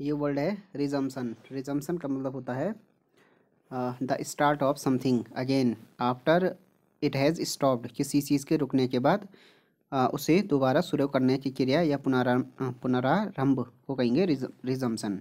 ये वर्ड है रिजम्सन रिजम्सन का मतलब होता है the start of something again after it has stopped किसी चीज़ के रुकने के बाद आ, उसे दोबारा शुरू करने की क्रिया या पुनरा पुनरारंभ को कहेंगे रिजम्सन